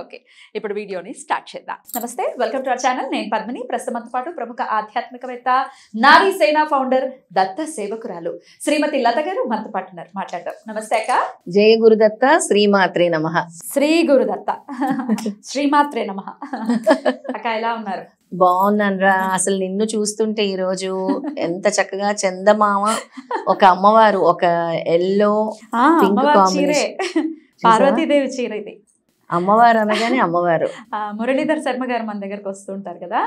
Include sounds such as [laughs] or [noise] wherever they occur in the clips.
Okay ఇప్పుడు వీడియోని start చేద్దాం నమస్తే వెల్కమ్ టు అవర్ ఛానల్ నేను పద్మని ప్రస్తుతం పాటు ప్రముఖ ఆధ్యాత్మికవేత్త నారీ సేనా ఫౌండర్ దత్త సేవకురాలు శ్రీమతి లత గారు మనతో పాటు మాట్లాడతారు నమస్తే అక్క జయ గురుదత్త శ్రీమాత్రే నమ శ్రీ గురుదత్త శ్రీమాత్రే నమ అక్క ఎలా ఉన్నారు బాగున్నానరా అసలు నిన్ను చూస్తుంటే ఈరోజు ఎంత చక్కగా చందమామ ఒక అమ్మవారు ఒక ఎల్లో పార్వతీదేవి చీర ఇది అమ్మవారు అనగానే అమ్మవారు మురళీధర్ శర్మ గారు మన దగ్గరకు వస్తుంటారు కదా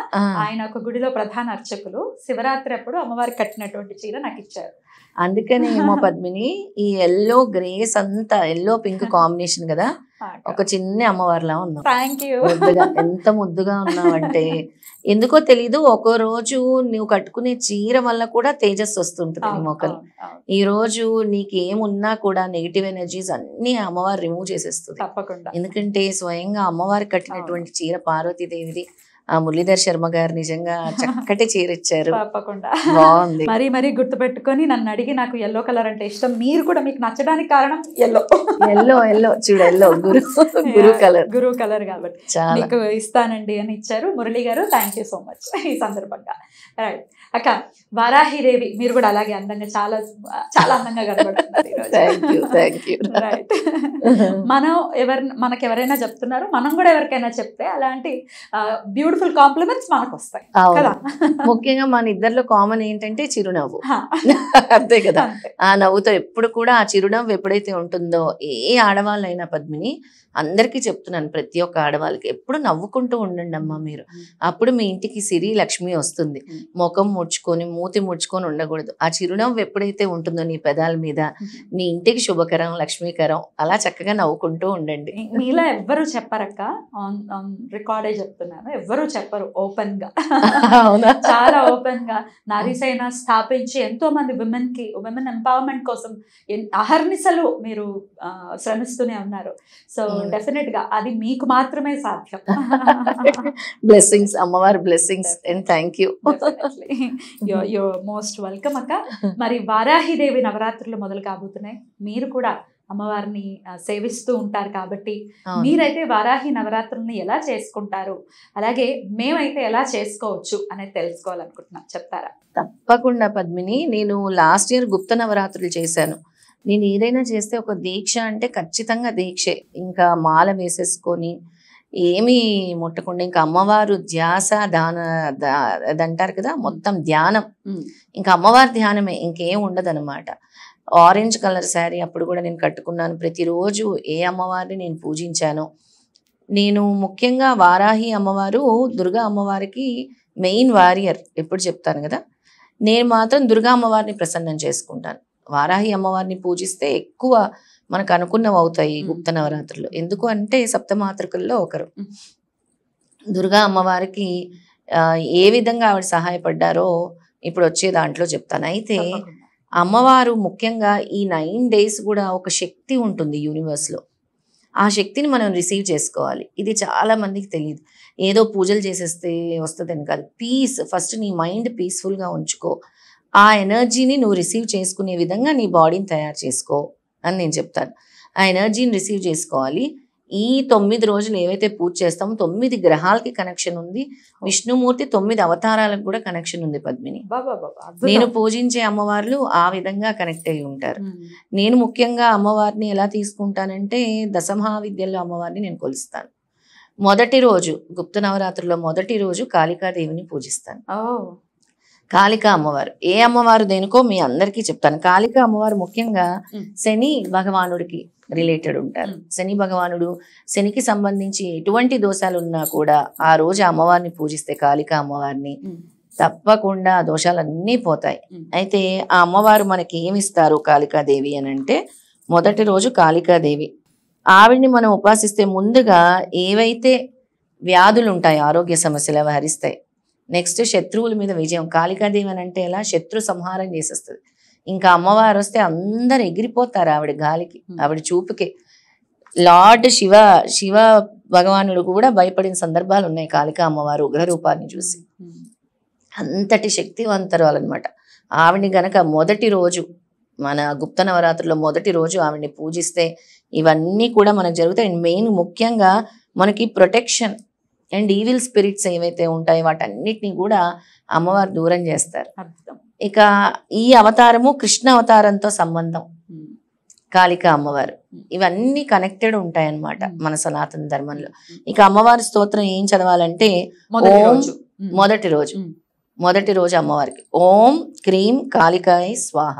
ఆయన ఒక గుడిలో ప్రధాన అర్చకులు శివరాత్రి అప్పుడు అమ్మవారికి కట్టినటువంటి చీర నాకు ఇచ్చారు అందుకని ఏమో [laughs] పద్మిని ఈ ఎల్లో గ్రేస్ అంతా ఎల్లో పింక్ కాంబినేషన్ కదా ఒక చిన్న అమ్మవారిలా ఉన్నాం ముద్దుగా [laughs] ఎంత ముద్దుగా ఉన్నావంటే ఎందుకో తెలీదు ఒక రోజు నువ్వు కట్టుకునే చీర వల్ల కూడా తేజస్సు వస్తుంటుంది నీ మొక్కలు ఈ రోజు నీకు ఏమున్నా కూడా నెగిటివ్ ఎనర్జీస్ అన్ని అమ్మవారు రిమూవ్ చేసేస్తుంది ఎందుకంటే స్వయంగా అమ్మవారు కట్టినటువంటి చీర పార్వతీదేవిది ఆ మురళీధర్ శర్మ గారు నిజంగా చక్కటి చీర ఇచ్చారు తప్పకుండా బాగుంది మరీ మరీ గుర్తు పెట్టుకొని నన్ను అడిగి నాకు ఎల్లో కలర్ అంటే ఇష్టం మీరు కూడా మీకు నచ్చడానికి కారణం ఎల్లో ఎల్లో ఎల్లో చూడు ఎల్లో గురు గురు కలర్ గురు కలర్ కాబట్టి ఇస్తానండి అని ఇచ్చారు మురళి గారు థ్యాంక్ యూ సో మచ్ ఈ సందర్భంగా రైట్ అక్క వరాహిరేవి మీరు కూడా అలాగే అందంగా చాలా చాలా అందంగా మనం ఎవరి మనకు ఎవరైనా చెప్తున్నారు మనం కూడా ఎవరికైనా చెప్తే అలాంటి బ్యూటిఫుల్ కాంప్లిమెంట్స్ మనకు వస్తాయి కదా ముఖ్యంగా మన ఇద్దరిలో కామన్ ఏంటంటే చిరునవ్వు అంతే కదా ఆ నవ్వుతో ఎప్పుడు కూడా ఆ చిరునవ్వు ఎప్పుడైతే ఉంటుందో ఏ ఆడవాళ్ళైనా పద్మిని అందరికీ చెప్తున్నాను ప్రతి ఒక్క ఆడవాళ్ళకి ఎప్పుడు నవ్వుకుంటూ ఉండండి అమ్మా మీరు అప్పుడు మీ ఇంటికి సిరి లక్ష్మి వస్తుంది ముఖం ముడుచుకొని మూతి ముడుచుకొని ఉండకూడదు ఆ చిరునవ్వు ఎప్పుడైతే ఉంటుందో నీ పెదాల మీద నీ ఇంటికి శుభకరం లక్ష్మీకరం అలా చక్కగా నవ్వుకుంటూ ఉండండి మీలా ఎవ్వరు చెప్పరక్క రికార్డే చెప్తున్నాను ఎవ్వరు చెప్పరు ఓపెన్ గా చాలా ఓపెన్ గా నారీసైనా స్థాపించి ఎంతో మంది ఉమెన్ కి ఉమెన్ ఎంపవర్మెంట్ కోసం అహర్నిసలు మీరు శ్రమిస్తూనే ఉన్నారు సో డెఫినెట్ గా అది మీకు మాత్రమే సాధ్యం బ్లెస్సింగ్స్ [laughs] అమ్మవారి blessings and thank you you most welcome అక్క మరి వారాహిదేవి నవరాత్రులు మొదలు కాబోతున్నాయి మీరు కూడా అమ్మవారిని సేవిస్తూ ఉంటారు కాబట్టి మీరైతే వారాహి నవరాత్రుల్ని ఎలా చేసుకుంటారు అలాగే మేమైతే ఎలా చేసుకోవచ్చు అనేది తెలుసుకోవాలనుకుంటున్నాం చెప్తారా తప్పకుండా పద్మిని నేను లాస్ట్ ఇయర్ గుప్త నవరాత్రులు చేశాను నేను ఏదైనా చేస్తే ఒక దీక్ష అంటే ఖచ్చితంగా దీక్షే ఇంకా మాల వేసేసుకొని ఏమీ ముట్టకుండా ఇంకా అమ్మవారు ధ్యాస దాన అంటారు కదా మొత్తం ధ్యానం ఇంకా అమ్మవారి ధ్యానమే ఇంకేం ఉండదనమాట ఆరెంజ్ కలర్ శారీ అప్పుడు కూడా నేను కట్టుకున్నాను ప్రతిరోజు ఏ అమ్మవారిని నేను పూజించాను నేను ముఖ్యంగా వారాహి అమ్మవారు దుర్గా అమ్మవారికి మెయిన్ వారియర్ ఎప్పుడు చెప్తాను కదా నేను మాత్రం దుర్గా అమ్మవారిని ప్రసన్నం చేసుకుంటాను వారాహి అమ్మవారిని పూజిస్తే ఎక్కువ మనకు అనుకున్నవి అవుతాయి గుప్త నవరాత్రులు ఎందుకు అంటే సప్తమాతృకల్లో ఒకరు దుర్గా అమ్మవారికి ఏ విధంగా ఆవిడ సహాయపడ్డారో ఇప్పుడు వచ్చే దాంట్లో చెప్తాను అయితే అమ్మవారు ముఖ్యంగా ఈ నైన్ డేస్ కూడా ఒక శక్తి ఉంటుంది యూనివర్స్లో ఆ శక్తిని మనం రిసీవ్ చేసుకోవాలి ఇది చాలా మందికి తెలియదు ఏదో పూజలు చేసేస్తే అని కాదు పీస్ ఫస్ట్ నీ మైండ్ పీస్ఫుల్గా ఉంచుకో ఆ ఎనర్జీని నువ్వు రిసీవ్ చేసుకునే విధంగా నీ బాడీని తయారు చేసుకో అని నేను చెప్తాను ఆ ఎనర్జీని రిసీవ్ చేసుకోవాలి ఈ తొమ్మిది రోజులు ఏవైతే పూజ చేస్తామో తొమ్మిది గ్రహాలకి కనెక్షన్ ఉంది విష్ణుమూర్తి తొమ్మిది అవతారాలకు కూడా కనెక్షన్ ఉంది పద్మిని నేను పూజించే అమ్మవార్లు ఆ విధంగా కనెక్ట్ అయి ఉంటారు నేను ముఖ్యంగా అమ్మవారిని ఎలా తీసుకుంటానంటే దశమహా అమ్మవారిని నేను కొలుస్తాను మొదటి రోజు గుప్త నవరాత్రుల్లో మొదటి రోజు కాళికాదేవిని పూజిస్తాను కాళికా అమ్మవారు ఏ అమ్మవారు దేనికో మీ అందరికీ చెప్తాను కాళికా అమ్మవారు ముఖ్యంగా శని భగవానుడికి రిలేటెడ్ ఉంటారు శని భగవానుడు శనికి సంబంధించి ఎటువంటి దోషాలు ఉన్నా కూడా ఆ రోజు అమ్మవారిని పూజిస్తే కాళికా అమ్మవారిని తప్పకుండా ఆ దోషాలన్నీ పోతాయి అయితే ఆ అమ్మవారు మనకి ఏమిస్తారు కాళికాదేవి అని అంటే మొదటి రోజు కాళికాదేవి ఆవిడ్ని మనం ఉపాసిస్తే ముందుగా ఏవైతే వ్యాధులు ఉంటాయి ఆరోగ్య సమస్యలు అవి హరిస్తాయి నెక్స్ట్ శత్రువుల మీద విజయం కాళికాదేవి అని అంటే ఎలా శత్రు సంహారం చేసేస్తుంది ఇంకా అమ్మవారు వస్తే అందరు ఎగిరిపోతారు ఆవిడ గాలికి ఆవిడ చూపుకే లార్డ్ శివ శివ భగవానుడు కూడా భయపడిన సందర్భాలు ఉన్నాయి కాళిక అమ్మవారు ఉగ్రరూపాన్ని చూసి అంతటి శక్తివంతరాలు అనమాట ఆవిడ గనక మొదటి రోజు మన గుప్త నవరాత్రిలో మొదటి రోజు ఆవిడ్ని పూజిస్తే ఇవన్నీ కూడా మనకు జరుగుతాయి అండ్ మెయిన్ ముఖ్యంగా మనకి ప్రొటెక్షన్ అండ్ ఈవిల్ స్పిరిట్స్ ఏవైతే ఉంటాయో వాటన్నిటిని కూడా అమ్మవారు దూరం చేస్తారు ఇక ఈ అవతారము కృష్ణ అవతారంతో సంబంధం కాళిక అమ్మవారు ఇవన్నీ కనెక్టెడ్ ఉంటాయన్నమాట మన సనాతన ధర్మంలో ఇక అమ్మవారి స్తోత్రం ఏం చదవాలంటే ఓం మొదటి రోజు మొదటి రోజు అమ్మవారికి ఓం క్రీం కాళికాయ స్వాహ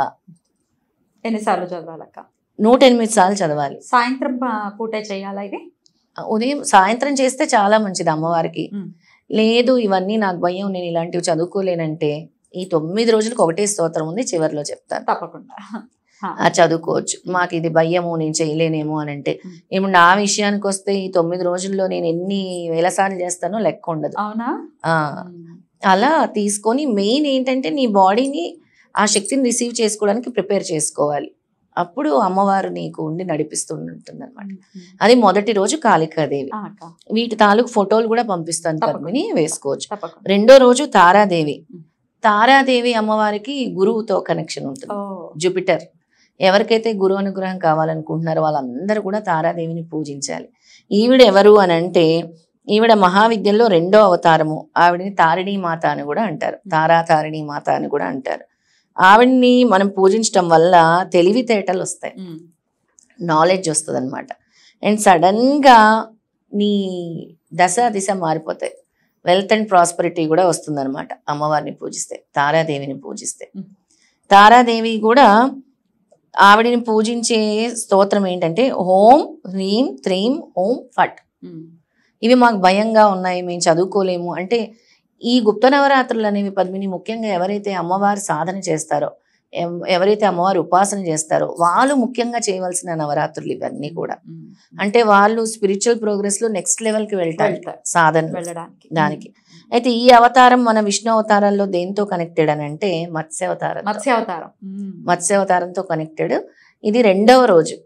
ఎన్నిసార్లు చదవాలక్క నూట ఎనిమిది సార్లు చదవాలి సాయంత్రం పూట చేయాలి ఉదయం సాయంత్రం చేస్తే చాలా మంచిది అమ్మవారికి లేదు ఇవన్నీ నాకు భయం నేను ఇలాంటివి చదువుకోలేనంటే ఈ తొమ్మిది రోజులకు ఒకటే స్తోత్రం ఉంది చివరిలో చెప్తాను తప్పకుండా చదువుకోవచ్చు మాకు ఇది భయము నేను చేయలేనేమో అని అంటే ఇప్పుడు నా విషయానికి వస్తే ఈ తొమ్మిది రోజుల్లో నేను ఎన్ని సార్లు చేస్తానో లెక్క ఉండదు అలా తీసుకొని మెయిన్ ఏంటంటే నీ బాడీని ఆ శక్తిని రిసీవ్ చేసుకోవడానికి ప్రిపేర్ చేసుకోవాలి అప్పుడు అమ్మవారు నీకు ఉండి నడిపిస్తుంటుంది అనమాట అది మొదటి రోజు కాళికాదేవి వీటి తాలూకు ఫోటోలు కూడా పంపిస్తాను పద్మిని వేసుకోవచ్చు రెండో రోజు తారాదేవి తారాదేవి అమ్మవారికి గురువుతో కనెక్షన్ ఉంటుంది జూపిటర్ ఎవరికైతే గురు అనుగ్రహం కావాలనుకుంటున్నారో వాళ్ళందరూ కూడా తారాదేవిని పూజించాలి ఈవిడ ఎవరు అని అంటే ఈవిడ మహావిద్యలో రెండో అవతారము ఆవిడని తారిణీ మాత అని కూడా అంటారు తారా తారిణీ మాత అని కూడా అంటారు ఆవిడ్ని మనం పూజించడం వల్ల తెలివితేటలు వస్తాయి నాలెడ్జ్ వస్తుంది అనమాట అండ్ సడన్గా నీ దశ దిశ మారిపోతాయి వెల్త్ అండ్ ప్రాస్పరిటీ కూడా వస్తుందన్నమాట అమ్మవారిని పూజిస్తే తారాదేవిని పూజిస్తే తారాదేవి కూడా ఆవిడిని పూజించే స్తోత్రం ఏంటంటే హోం హ్రీం త్రీం ఓం ఫట్ ఇవి మాకు భయంగా ఉన్నాయి మేము చదువుకోలేము అంటే ఈ గుప్త నవరాత్రులు అనేవి పద్మిని ముఖ్యంగా ఎవరైతే అమ్మవారి సాధన చేస్తారో ఎవరైతే అమ్మవారు ఉపాసన చేస్తారో వాళ్ళు ముఖ్యంగా చేయవలసిన నవరాత్రులు ఇవన్నీ కూడా అంటే వాళ్ళు స్పిరిచువల్ ప్రోగ్రెస్ లో నెక్స్ట్ లెవెల్ కి వెళ్తారు సాధన వెళ్ళడానికి దానికి అయితే ఈ అవతారం మన విష్ణు అవతారాల్లో దేంతో కనెక్టెడ్ అని అంటే మత్స్యావతారం మత్స్యావతారం మత్స్యావతారంతో కనెక్టెడ్ ఇది రెండవ రోజు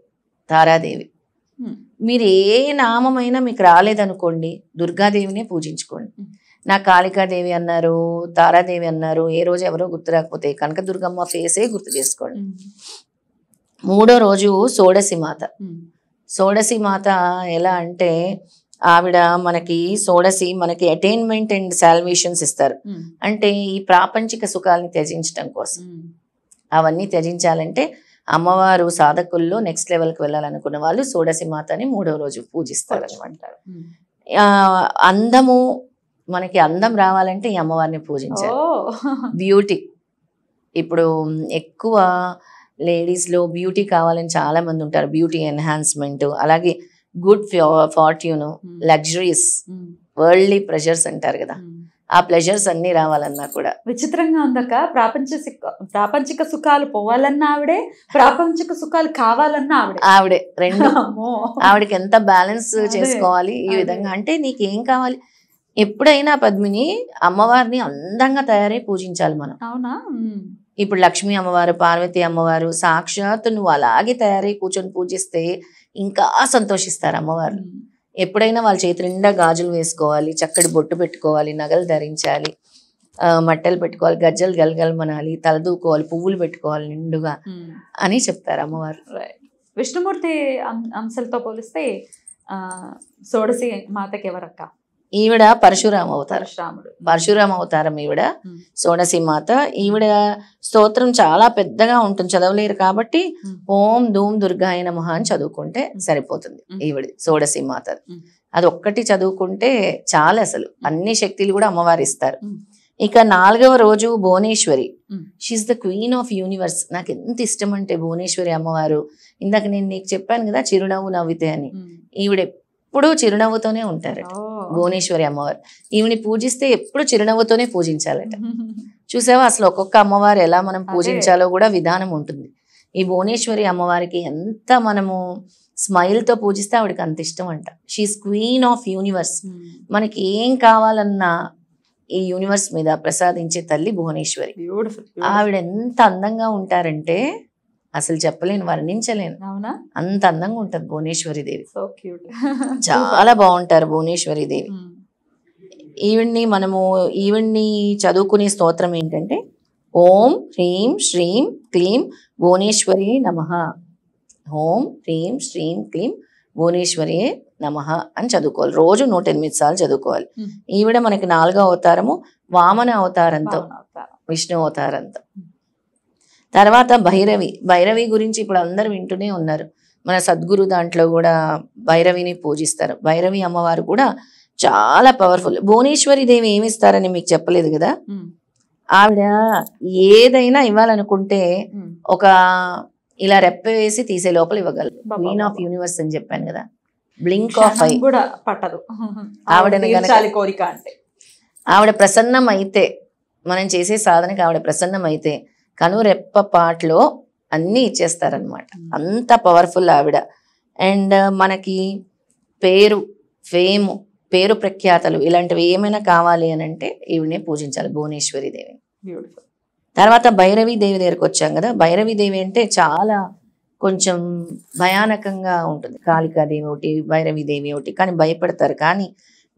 తారాదేవి మీరు ఏ నామైనా మీకు రాలేదనుకోండి దుర్గాదేవినే పూజించుకోండి నా కాళికాదేవి అన్నారు తారాదేవి అన్నారు ఏ రోజు ఎవరో గుర్తు రాకపోతే కనకదుర్గమ్మ ఫేసే గుర్తు చేసుకోండి మూడో రోజు సోడసి మాత సోడసి మాత ఎలా అంటే ఆవిడ మనకి సోడసి మనకి అటైన్మెంట్ అండ్ సాల్వేషన్స్ ఇస్తారు అంటే ఈ ప్రాపంచిక సుఖాలని త్యజించడం కోసం అవన్నీ త్యజించాలంటే అమ్మవారు సాధకుల్లో నెక్స్ట్ లెవెల్కి వెళ్ళాలనుకున్న వాళ్ళు సోడసి మాతని మూడో రోజు పూజిస్తారు అనమాట అందము మనకి అందం రావాలంటే ఈ అమ్మవారిని పూజించాలి బ్యూటీ ఇప్పుడు ఎక్కువ లేడీస్లో బ్యూటీ కావాలని చాలా మంది ఉంటారు బ్యూటీ ఎన్హాన్స్మెంట్ అలాగే good fortune luxuries worldly pleasures అంటారు కదా ఆ ప్లెజర్స్ అన్ని రావాలన్నా కూడా విచిత్రంగా ఉందక ప్రాపంచ ప్రాపంచిక సుఖాలు పోవాలన్నా ఆవిడే ప్రాపంచిక సుఖాలు కావాలన్నా ఆవిడ ఆవిడే రెండు ఆవిడకి ఎంత బ్యాలెన్స్ చేసుకోవాలి ఈ విధంగా అంటే నీకేం కావాలి ఎప్పుడైనా పద్మిని అమ్మవారిని అందంగా తయారై పూజించాలి మనం అవునా ఇప్పుడు లక్ష్మీ అమ్మవారు పార్వతి అమ్మవారు సాక్షాత్ నువ్వు అలాగే తయారై కూర్చొని పూజిస్తే ఇంకా సంతోషిస్తారు అమ్మవారు ఎప్పుడైనా వాళ్ళ చేతి నిండా గాజులు వేసుకోవాలి చక్కటి బొట్టు పెట్టుకోవాలి నగలు ధరించాలి మట్టలు పెట్టుకోవాలి గజ్జలు గలగలమనాలి తలదూకోవాలి పువ్వులు పెట్టుకోవాలి నిండుగా అని చెప్తారు అమ్మవారు విష్ణుమూర్తి అంశాలతో పోలిస్తే సోడసి మాతకి ఎవరక్క ఈవిడ పరశురామ అవతారం రాముడు పరశురామ అవతారం ఈవిడ మాత ఈవిడ స్తోత్రం చాలా పెద్దగా ఉంటుంది చదవలేరు కాబట్టి ఓం ధూమ్ దుర్గాయన నమః అని చదువుకుంటే సరిపోతుంది ఈవిడ మాత అది ఒక్కటి చదువుకుంటే చాలా అసలు అన్ని శక్తులు కూడా అమ్మవారు ఇస్తారు ఇక నాలుగవ రోజు Bhuvaneshwari she is the queen of universe నాకు ఎంత ఇష్టం అంటే భువనేశ్వరి అమ్మవారు ఇందాక నేను నీకు చెప్పాను కదా చిరునవ్వు నవ్వితే అని ఈవిడ ఎప్పుడూ చిరునవ్వుతోనే ఉంటారు భువనేశ్వరి అమ్మవారు ఈమెని పూజిస్తే ఎప్పుడు చిరునవ్వుతోనే పూజించాలట చూసావా అసలు ఒక్కొక్క అమ్మవారు ఎలా మనం పూజించాలో కూడా విధానం ఉంటుంది ఈ భువనేశ్వరి అమ్మవారికి ఎంత మనము స్మైల్తో పూజిస్తే ఆవిడకి అంత ఇష్టం అంట షీఈస్ క్వీన్ ఆఫ్ యూనివర్స్ మనకి ఏం కావాలన్నా ఈ యూనివర్స్ మీద ప్రసాదించే తల్లి భువనేశ్వరి ఆవిడ ఎంత అందంగా ఉంటారంటే అసలు చెప్పలేను వర్ణించలేను అంత అందంగా ఉంటుంది భువనేశ్వరి దేవి చాలా బాగుంటారు భువనేశ్వరి దేవి ఈవిడ్ని మనము ఈవిడ్ని చదువుకునే స్తోత్రం ఏంటంటే ఓం హ్రీం శ్రీం క్లీం భువనేశ్వరి నమ ఓం హ్రీం శ్రీం క్లీం భువనేశ్వరి నమ అని చదువుకోవాలి రోజు నూట ఎనిమిది సార్లు చదువుకోవాలి ఈవిడ మనకి నాలుగో అవతారము వామన అవతారంతో విష్ణు అవతారంతో తర్వాత భైరవి భైరవి గురించి ఇప్పుడు అందరూ వింటూనే ఉన్నారు మన సద్గురు దాంట్లో కూడా భైరవిని పూజిస్తారు భైరవి అమ్మవారు కూడా చాలా పవర్ఫుల్ భువనేశ్వరి దేవి ఏమిస్తారని మీకు చెప్పలేదు కదా ఆవిడ ఏదైనా ఇవ్వాలనుకుంటే ఒక ఇలా రెప్ప వేసి తీసే లోపల ఇవ్వగలరు క్వీన్ ఆఫ్ యూనివర్స్ అని చెప్పాను కదా బ్లింక్ ఆఫ్ ఐ కూడా పట్టదు ఆవిడ కోరిక అంటే ఆవిడ ప్రసన్నం అయితే మనం చేసే సాధనకి ఆవిడ ప్రసన్నం అయితే కనురెప్ప పాటలో అన్నీ ఇచ్చేస్తారనమాట అంత పవర్ఫుల్ ఆవిడ అండ్ మనకి పేరు ఫేమ్ పేరు ప్రఖ్యాతలు ఇలాంటివి ఏమైనా కావాలి అని అంటే ఈవిడనే పూజించాలి భువనేశ్వరి దేవి తర్వాత భైరవి దేవి దగ్గరకు వచ్చాం కదా భైరవి దేవి అంటే చాలా కొంచెం భయానకంగా ఉంటుంది కాళికాదేవి ఒకటి భైరవి దేవి ఒకటి కానీ భయపడతారు కానీ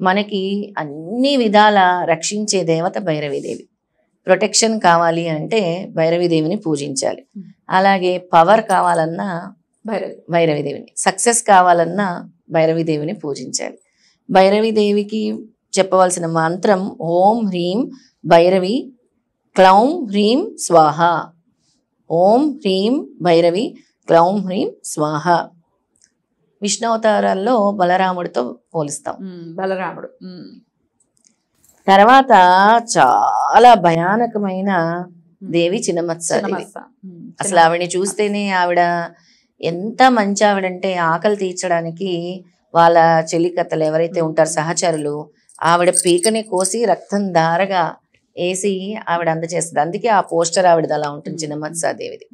మనకి అన్ని విధాల రక్షించే దేవత భైరవి దేవి ప్రొటెక్షన్ కావాలి అంటే భైరవీదేవిని పూజించాలి hmm. అలాగే పవర్ కావాలన్నా భైరవి భైరవీదేవిని సక్సెస్ కావాలన్నా భైరవీదేవిని పూజించాలి భైరవీదేవికి చెప్పవలసిన మంత్రం ఓం హ్రీం భైరవి క్లౌం హ్రీం స్వాహ ఓం హ్రీం భైరవి క్లౌం హ్రీం స్వాహ విష్ణు అవతారాల్లో బలరాముడితో పోలిస్తాం hmm, బలరాముడు hmm. తర్వాత చాలా భయానకమైన దేవి చిన్నమత్సారి అసలు ఆవిడని చూస్తేనే ఆవిడ ఎంత మంచి ఆవిడంటే ఆకలి తీర్చడానికి వాళ్ళ చెలికత్తలు ఎవరైతే ఉంటారు సహచరులు ఆవిడ పీకని కోసి రక్తం దారగా వేసి ఆవిడ అందచేస్తుంది అందుకే ఆ పోస్టర్ ఆవిడది అలా ఉంటుంది చిన్నమత్సాదేవిది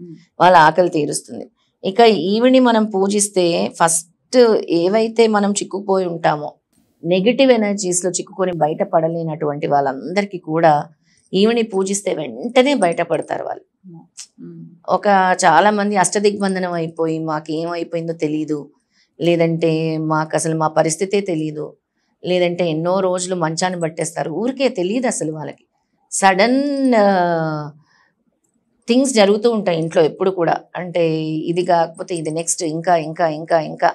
వాళ్ళ ఆకలి తీరుస్తుంది ఇక ఈవిని మనం పూజిస్తే ఫస్ట్ ఏవైతే మనం చిక్కుపోయి ఉంటామో నెగిటివ్ ఎనర్జీస్లో చిక్కుకొని బయటపడలేనటువంటి వాళ్ళందరికీ కూడా ఈవిని పూజిస్తే వెంటనే బయటపడతారు వాళ్ళు ఒక చాలా మంది అష్టదిగ్బంధనం అయిపోయి మాకు ఏమైపోయిందో తెలియదు లేదంటే మాకు అసలు మా పరిస్థితే తెలియదు లేదంటే ఎన్నో రోజులు మంచాన్ని పట్టేస్తారు ఊరికే తెలియదు అసలు వాళ్ళకి సడన్ థింగ్స్ జరుగుతూ ఉంటాయి ఇంట్లో ఎప్పుడు కూడా అంటే ఇది కాకపోతే ఇది నెక్స్ట్ ఇంకా ఇంకా ఇంకా ఇంకా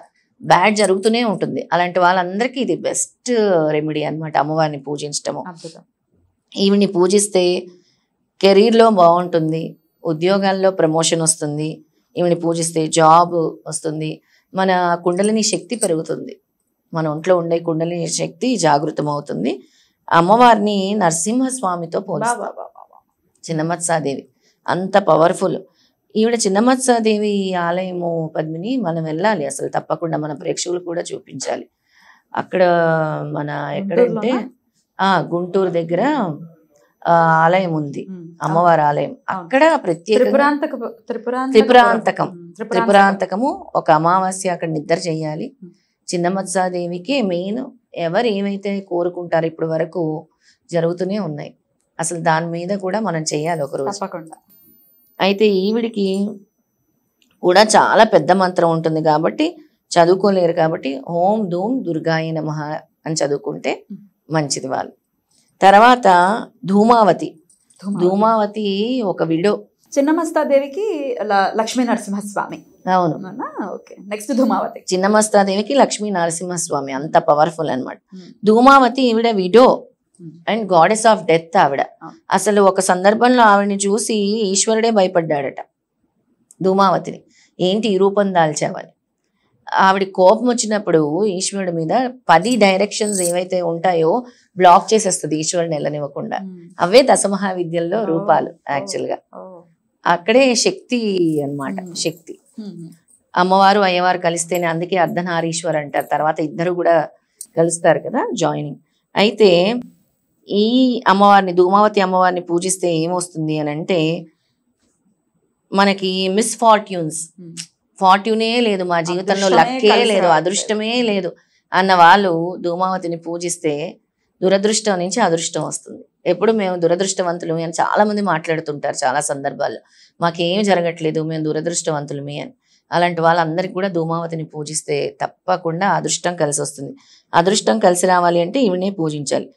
బ్యాడ్ జరుగుతూనే ఉంటుంది అలాంటి వాళ్ళందరికీ ఇది బెస్ట్ రెమెడీ అనమాట అమ్మవారిని పూజించటము ఈవిని పూజిస్తే కెరీర్లో బాగుంటుంది ఉద్యోగాల్లో ప్రమోషన్ వస్తుంది ఈవిని పూజిస్తే జాబ్ వస్తుంది మన కుండలిని శక్తి పెరుగుతుంది మన ఒంట్లో ఉండే కుండలిని శక్తి జాగృతం అవుతుంది అమ్మవారిని నరసింహస్వామితో పోలి చిన్నమత్సాదేవి అంత పవర్ఫుల్ ఈవిడ చిన్నమత్సాదేవి ఆలయము పద్మిని మనం వెళ్ళాలి అసలు తప్పకుండా మన ప్రేక్షకులు కూడా చూపించాలి అక్కడ మన ఎక్కడంటే ఆ గుంటూరు దగ్గర ఆలయం ఉంది అమ్మవారి ఆలయం అక్కడ ప్రత్యేక త్రిపురాంతకం త్రిపురాంతకము ఒక అమావాస్య అక్కడ నిద్ర చేయాలి చిన్నమత్సాదేవికి మెయిన్ ఎవరు ఏమైతే కోరుకుంటారు ఇప్పుడు వరకు జరుగుతూనే ఉన్నాయి అసలు దాని మీద కూడా మనం చేయాలి ఒక రోజు అయితే ఈవిడికి కూడా చాలా పెద్ద మంత్రం ఉంటుంది కాబట్టి చదువుకోలేరు కాబట్టి ఓం ధూమ్ దుర్గాయ నమ అని చదువుకుంటే మంచిది వాళ్ళు తర్వాత ధూమావతి ధూమావతి ఒక విడో చిన్నమస్తాదేవికి లక్ష్మీ నరసింహస్వామి అవును ఓకే నెక్స్ట్ ధూమావతి చిన్నమస్తాదేవికి లక్ష్మీ నరసింహస్వామి అంత పవర్ఫుల్ అనమాట ధూమావతి ఈవిడ widow and goddess of death ఆవిడ ah. అసలు ఒక సందర్భంలో ఆవిడని చూసి ఈశ్వరుడే భయపడ్డాడట ధూమావతిని ఏంటి ఈ రూపం దాల్చావని ఆవిడ కోపం వచ్చినప్పుడు ఈశ్వరుడి మీద పది డైరెక్షన్స్ ఏవైతే ఉంటాయో బ్లాక్ చేసేస్తుంది ఈశ్వరుని వెళ్ళనివ్వకుండా hmm. అవే దశమహావిద్యల్లో oh. రూపాలు యాక్చువల్గా oh. oh. అక్కడే శక్తి అనమాట hmm. శక్తి hmm. అమ్మవారు అయ్యవారు కలిస్తేనే అందుకే అర్ధనారీశ్వర్ అంటారు తర్వాత ఇద్దరు కూడా కలుస్తారు కదా జాయినింగ్ అయితే ఈ అమ్మవారిని ధూమావతి అమ్మవారిని పూజిస్తే ఏమొస్తుంది అని అంటే మనకి మిస్ ఫార్ట్యూన్స్ ఫార్ట్యూనే లేదు మా జీవితంలో లక్కే లేదు అదృష్టమే లేదు అన్న వాళ్ళు ధూమావతిని పూజిస్తే దురదృష్టం నుంచి అదృష్టం వస్తుంది ఎప్పుడు మేము దురదృష్టవంతులు అని చాలా మంది మాట్లాడుతుంటారు చాలా సందర్భాల్లో మాకేం జరగట్లేదు మేము మీ అని అలాంటి వాళ్ళందరికీ కూడా ధూమావతిని పూజిస్తే తప్పకుండా అదృష్టం కలిసి వస్తుంది అదృష్టం కలిసి రావాలి అంటే ఈవినే పూజించాలి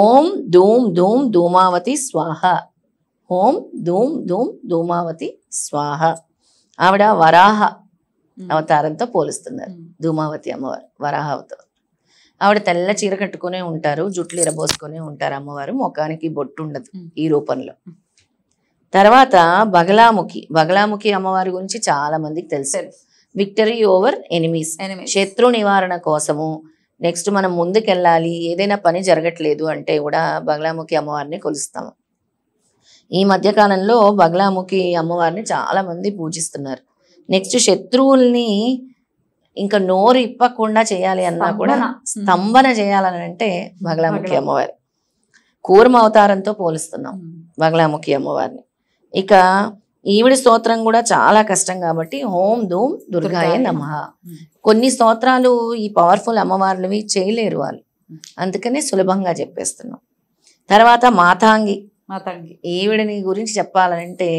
ఓం ధూమ్ ధూం ధూమావతి స్వాహ ఓం ధూమ్ ధూమ్ ధూమావతి స్వాహ ఆవిడ వరాహ అవతారంతో పోలుస్తున్నారు ధూమావతి అమ్మవారు వరాహ అవతారం ఆవిడ తెల్ల చీర కట్టుకునే ఉంటారు జుట్లు ఇరబోసుకునే ఉంటారు అమ్మవారు ముఖానికి బొట్టు ఉండదు ఈ రూపంలో తర్వాత బగలాముఖి బగలాముఖి అమ్మవారి గురించి చాలా మందికి తెలుసు విక్టరీ ఓవర్ ఎనిమీస్ శత్రు నివారణ కోసము నెక్స్ట్ మనం ముందుకెళ్ళాలి ఏదైనా పని జరగట్లేదు అంటే కూడా బగలాముఖి అమ్మవారిని కొలుస్తాము ఈ మధ్యకాలంలో బగలాముఖి అమ్మవారిని చాలామంది పూజిస్తున్నారు నెక్స్ట్ శత్రువుల్ని ఇంకా నోరు ఇప్పకుండా చేయాలి అన్నా కూడా స్తంభన చేయాలని అంటే బగలాముఖి అమ్మవారి కూర్మ అవతారంతో పోలుస్తున్నాం బగలాముఖి అమ్మవారిని ఇక ఈవిడి స్తోత్రం కూడా చాలా కష్టం కాబట్టి హోం ధూమ్ దుర్గాయ నమ కొన్ని స్తోత్రాలు ఈ పవర్ఫుల్ అమ్మవార్లవి చేయలేరు వాళ్ళు అందుకనే సులభంగా చెప్పేస్తున్నాం తర్వాత మాతాంగి మాతాంగి ఈవిడని గురించి చెప్పాలంటే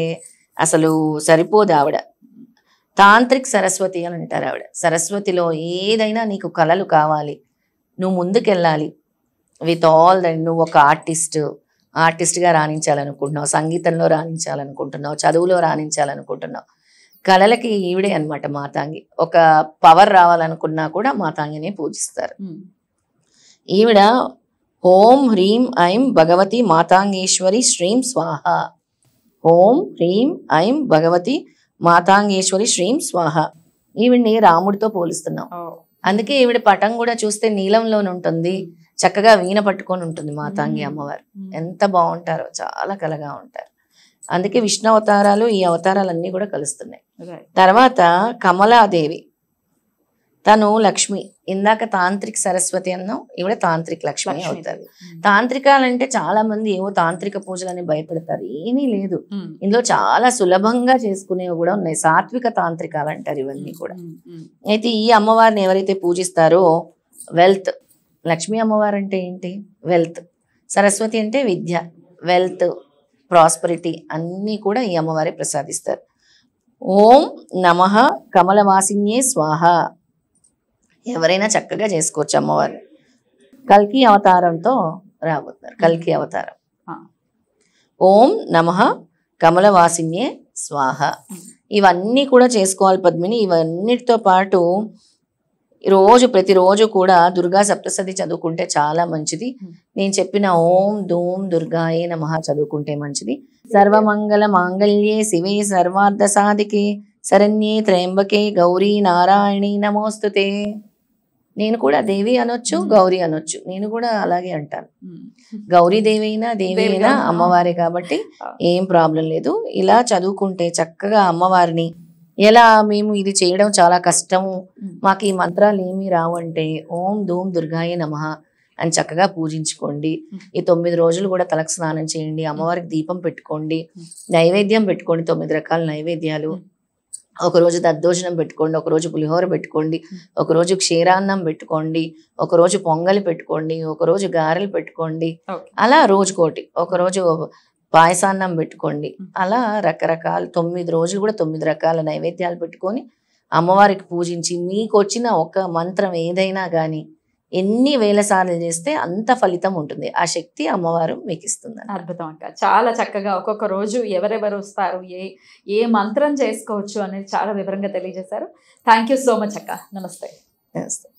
అసలు సరిపోదు ఆవిడ తాంత్రిక్ సరస్వతి అని అంటారు ఆవిడ సరస్వతిలో ఏదైనా నీకు కళలు కావాలి నువ్వు ముందుకెళ్ళాలి విత్ ఆల్ దట్ నువ్వు ఒక ఆర్టిస్ట్ ఆర్టిస్ట్గా రాణించాలనుకుంటున్నావు సంగీతంలో రాణించాలనుకుంటున్నావు చదువులో రాణించాలనుకుంటున్నావు కళలకి ఈవిడే అనమాట మాతాంగి ఒక పవర్ రావాలనుకున్నా కూడా మాతాంగిని పూజిస్తారు ఈవిడ ఓం హ్రీం ఐం భగవతి మాతాంగేశ్వరి శ్రీం స్వాహ ఓం హ్రీం ఐం భగవతి మాతాంగేశ్వరి శ్రీం స్వాహ ఈవిడ్ని రాముడితో పోలుస్తున్నాం అందుకే ఈవిడ పటం కూడా చూస్తే నీలంలోనుంటుంది ఉంటుంది చక్కగా వీణ పట్టుకొని ఉంటుంది తాంగి అమ్మవారు ఎంత బాగుంటారో చాలా కలగా ఉంటారు అందుకే విష్ణు అవతారాలు ఈ అవతారాలన్నీ కూడా కలుస్తున్నాయి తర్వాత కమలాదేవి తను లక్ష్మి ఇందాక తాంత్రిక సరస్వతి అన్నాం ఇవిడ తాంత్రిక లక్ష్మి అవుతారు తాంత్రికాలంటే చాలా మంది ఏవో తాంత్రిక పూజలని భయపడతారు ఏమీ లేదు ఇందులో చాలా సులభంగా చేసుకునేవి కూడా ఉన్నాయి సాత్విక తాంత్రికాలు అంటారు ఇవన్నీ కూడా అయితే ఈ అమ్మవారిని ఎవరైతే పూజిస్తారో వెల్త్ లక్ష్మీ అమ్మవారు అంటే ఏంటి వెల్త్ సరస్వతి అంటే విద్య వెల్త్ ప్రాస్పరిటీ అన్నీ కూడా ఈ అమ్మవారే ప్రసాదిస్తారు ఓం నమ కమలవాసిన్యే స్వాహ ఎవరైనా చక్కగా చేసుకోవచ్చు అమ్మవారు కల్కి అవతారంతో రాబోతున్నారు కల్కి అవతారం ఓం నమ కమలవాసిన్యే స్వాహ ఇవన్నీ కూడా చేసుకోవాలి పద్మిని ఇవన్నిటితో పాటు రోజు ప్రతిరోజు కూడా దుర్గా సప్తసతి చదువుకుంటే చాలా మంచిది నేను చెప్పిన ఓం ధూం దుర్గాయే నమ చదువుకుంటే మంచిది సర్వమంగళ మాంగళ్యే శివే సర్వార్థ సాధికే శరణ్యే త్రయంబకే గౌరీ నారాయణి నమోస్తుతే నేను కూడా దేవి అనొచ్చు గౌరీ అనొచ్చు నేను కూడా అలాగే అంటాను గౌరీ దేవి అయినా దేవి అయినా అమ్మవారే కాబట్టి ఏం ప్రాబ్లం లేదు ఇలా చదువుకుంటే చక్కగా అమ్మవారిని ఎలా మేము ఇది చేయడం చాలా కష్టము మాకు ఈ మంత్రాలు ఏమీ రావంటే ఓం ధూమ్ దుర్గాయ నమ అని చక్కగా పూజించుకోండి ఈ తొమ్మిది రోజులు కూడా తలకు స్నానం చేయండి అమ్మవారికి దీపం పెట్టుకోండి నైవేద్యం పెట్టుకోండి తొమ్మిది రకాల నైవేద్యాలు ఒకరోజు దద్దోజనం పెట్టుకోండి ఒకరోజు పులిహోర పెట్టుకోండి ఒకరోజు క్షీరాన్నం పెట్టుకోండి ఒకరోజు పొంగలి పెట్టుకోండి ఒకరోజు గారెలు పెట్టుకోండి అలా రోజుకోటి ఒకరోజు పాయసాన్నం పెట్టుకోండి అలా రకరకాల తొమ్మిది రోజులు కూడా తొమ్మిది రకాల నైవేద్యాలు పెట్టుకొని అమ్మవారికి పూజించి మీకు వచ్చిన ఒక మంత్రం ఏదైనా కానీ ఎన్ని వేల సార్లు చేస్తే అంత ఫలితం ఉంటుంది ఆ శక్తి అమ్మవారు మీకు ఇస్తుంది అద్భుతం అక్క చాలా చక్కగా ఒక్కొక్క రోజు ఎవరెవరు వస్తారు ఏ ఏ మంత్రం చేసుకోవచ్చు అనేది చాలా వివరంగా తెలియజేశారు థ్యాంక్ సో మచ్ అక్క నమస్తే నమస్తే